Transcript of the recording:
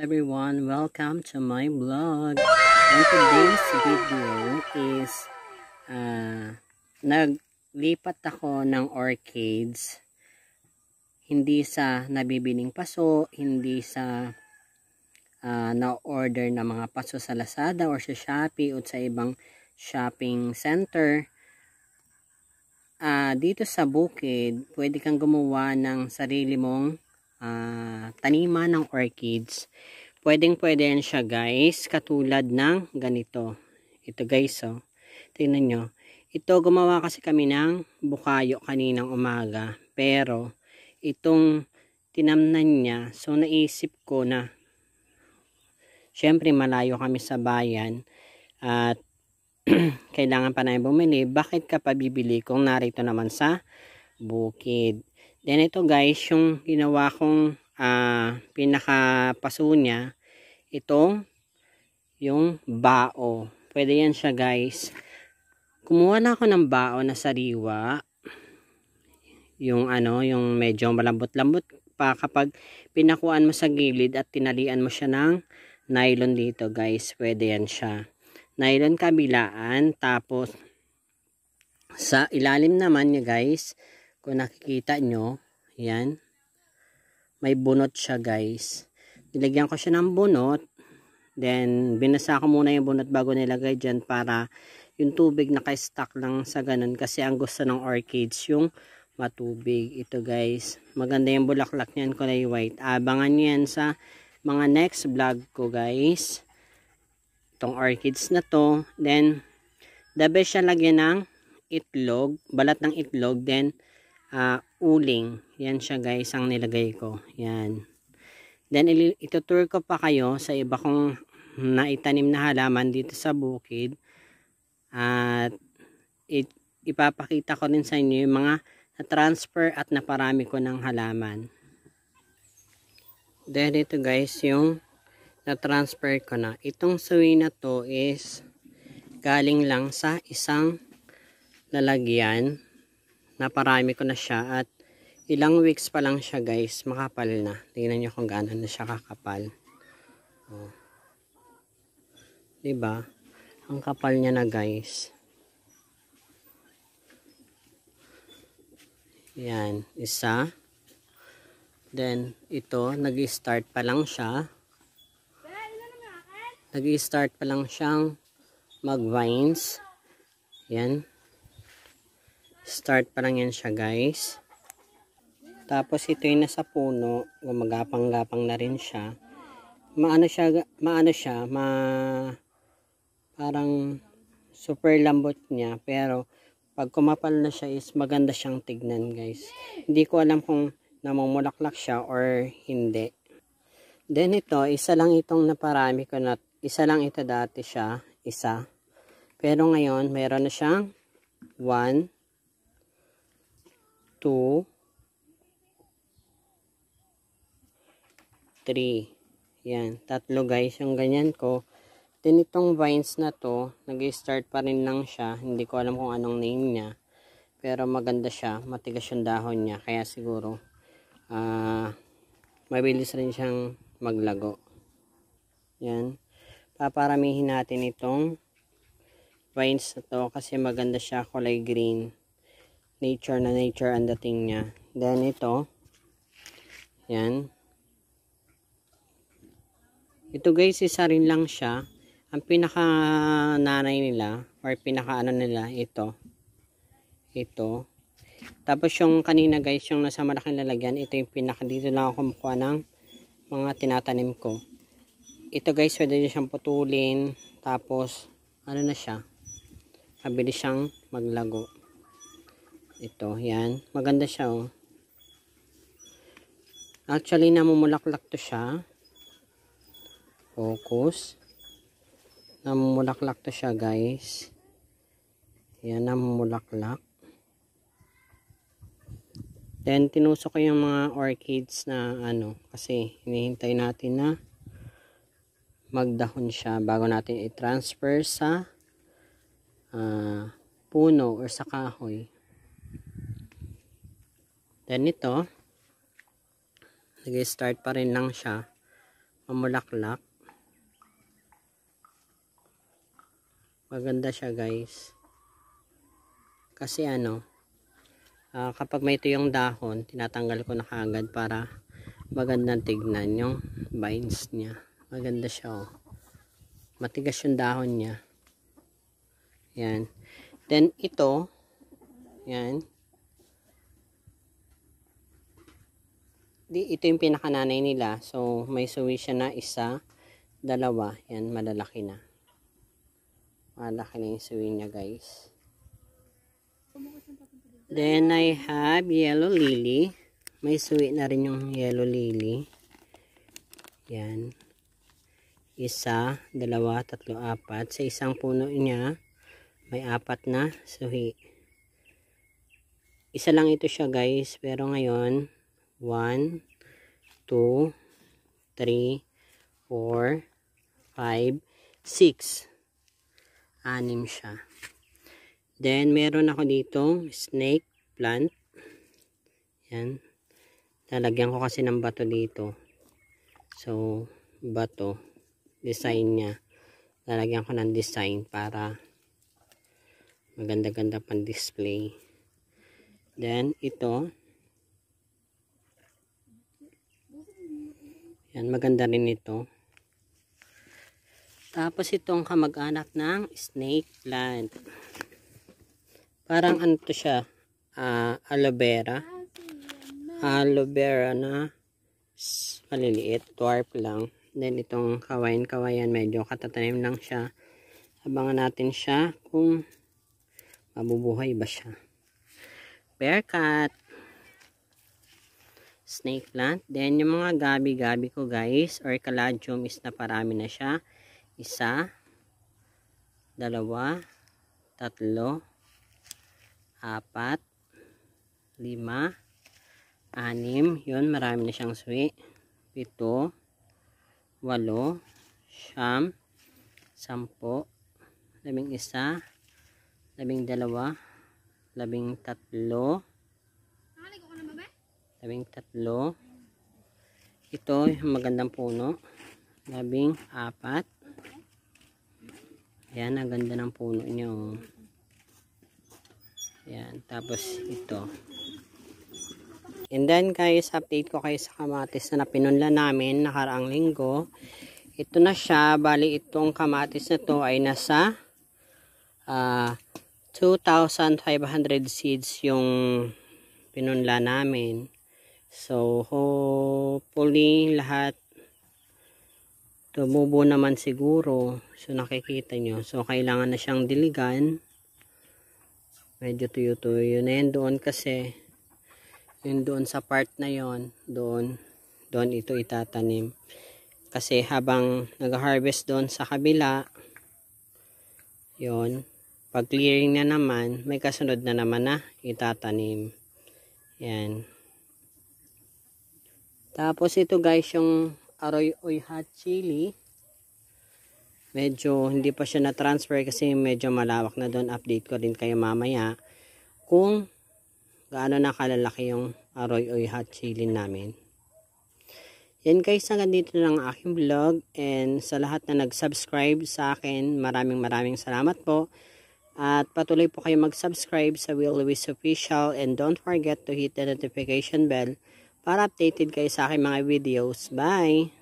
everyone, welcome to my vlog. And today's video is uh, naglipat ako ng orchids hindi sa nabibining paso, hindi sa uh, na-order na mga paso sa Lazada or sa Shopee o sa ibang shopping center. Uh, dito sa bukid, pwede kang gumawa ng sarili mong uh, ah, taniman ng orchids. Pwedeng pwede yan siya guys, katulad ng ganito. Ito guys oh, tingnan nyo. Ito gumawa kasi kami ng bukayo kaninang umaga. Pero itong tinamnan niya, so naisip ko na syempre malayo kami sa bayan at kailangan pa namin bumili, bakit ka pa bibili kung narito naman sa bukid? Then ito guys, yung ginawa kong uh, pinakapaso niya, itong yung bao. Pwede yan siya guys. Kumuha na ako ng bao na sariwa. Yung ano, yung medyo malambot-lambot pa kapag pinakuan mo sa gilid at tinalian mo siya ng nylon dito guys. Pwede yan siya nylon kabilaan tapos sa ilalim naman niya guys kung nakikita nyo yan may bunot siya guys nilagyan ko siya ng bunot then binasa ko muna yung bunot bago nilagay dyan para yung tubig naka-stack lang sa ganun kasi ang gusto ng orchids yung matubig ito guys maganda yung bulaklak niyan kulay white abangan niyan sa mga next vlog ko guys tong orchids na to then the best siya lagyan ng itlog balat ng itlog then uh, uling yan siya guys ang nilagay ko yan then itutur ko pa kayo sa iba kong naitanim na halaman dito sa bukid at it, ipapakita ko rin sa inyo yung mga na-transfer at naparami ko ng halaman then ito guys yung na-transfer ko na. Itong suwi na to is galing lang sa isang lalagyan na parami ko na siya at ilang weeks pa lang siya guys makapal na. Tingnan nyo kung gaano na siya kakapal. Oh. ba diba? Ang kapal niya na guys. Yan, isa. Then, ito, nag-start pa lang siya nag-start pa lang siyang mag-vines. Yan. Start pa lang yan siya guys. Tapos ito yung nasa puno, gumagapang-gapang na rin siya. Maano siya, maano siya, ma parang super lambot niya pero pag kumapal na siya is maganda siyang tignan guys. Hindi ko alam kung namumulaklak siya or hindi. Then ito, isa lang itong naparami ko na isa lang ito dati siya, isa. Pero ngayon, meron na siyang 1, 2, 3. Yan, tatlo guys. Yung ganyan ko. Then itong vines na to, nag-start pa rin lang siya. Hindi ko alam kung anong name niya. Pero maganda siya. Matigas yung dahon niya. Kaya siguro, ah, uh, mabilis rin siyang maglago. Yan paparamihin natin itong vines na to kasi maganda siya kulay green nature na nature ang dating niya then ito yan ito guys isa rin lang siya ang pinaka nanay nila or pinaka ano nila ito ito tapos yung kanina guys yung nasa malaking lalagyan ito yung pinaka dito lang ako kumukuha ng mga tinatanim ko ito guys pwede nyo siyang putulin tapos ano na siya mabilis siyang maglago ito yan maganda siya oh actually namumulaklak to siya focus namumulaklak to siya guys yan namumulaklak then tinusok ko yung mga orchids na ano kasi hinihintay natin na magdahon siya bago natin i-transfer sa uh, puno or sa kahoy. Then ito, nag-start pa rin lang siya mamulaklak. Maganda siya guys. Kasi ano, uh, kapag may ito yung dahon, tinatanggal ko na kaagad para magandang tignan yung vines niya maganda siya oh. matigas yung dahon niya yan then ito yan di ito yung pinakananay nila so may suwi siya na isa dalawa yan malalaki na malaki na yung suwi niya guys then I have yellow lily may suwi na rin yung yellow lily yan isa, dalawa, tatlo, apat. Sa isang puno niya, may apat na suhi. Isa lang ito siya guys, pero ngayon, 1, 2, 3, 4, 5, 6. Anim siya. Then, meron ako dito, snake plant. Yan. Lalagyan ko kasi ng bato dito. So, bato design niya. Lalagyan ko ng design para maganda-ganda pang display. Then, ito. Yan, maganda rin ito. Tapos itong kamag-anak ng snake plant. Parang ano to siya? Uh, aloe vera. Aloe vera na maliliit. Dwarf lang. Then itong kawayan-kawayan medyo katatanim lang siya. Abangan natin siya kung mabubuhay ba siya. Bear Snake plant. Then yung mga gabi-gabi ko guys or caladium is na parami na siya. Isa, dalawa, tatlo, apat, lima, anim. Yun marami na siyang sweet. Pito, walo, siyam, sampo, labing isa, labing dalawa, labing tatlo, labing tatlo, ito yung magandang puno, labing apat, ayan, ang ganda ng puno nyo, ayan, tapos ito, And then guys, update ko kayo sa kamatis na pinunla namin nakaraang linggo. Ito na siya, bali itong kamatis na to ay nasa uh, ah, 2,500 seeds yung pinunla namin. So hopefully lahat tumubo naman siguro. So nakikita nyo. So kailangan na siyang diligan. Medyo tuyo-tuyo na yan doon kasi yun doon sa part na yon doon doon ito itatanim kasi habang nag-harvest doon sa kabila yon pag clearing na naman may kasunod na naman na itatanim yan tapos ito guys yung aroy oy hot chili medyo hindi pa siya na transfer kasi medyo malawak na doon update ko rin kayo mamaya kung gaano na kalalaki yung aroy oy hot chili namin. Yan guys, hanggang dito na ang aking vlog and sa lahat na nag-subscribe sa akin, maraming maraming salamat po. At patuloy po kayo mag-subscribe sa Will Lewis Official and don't forget to hit the notification bell para updated kayo sa aking mga videos. Bye!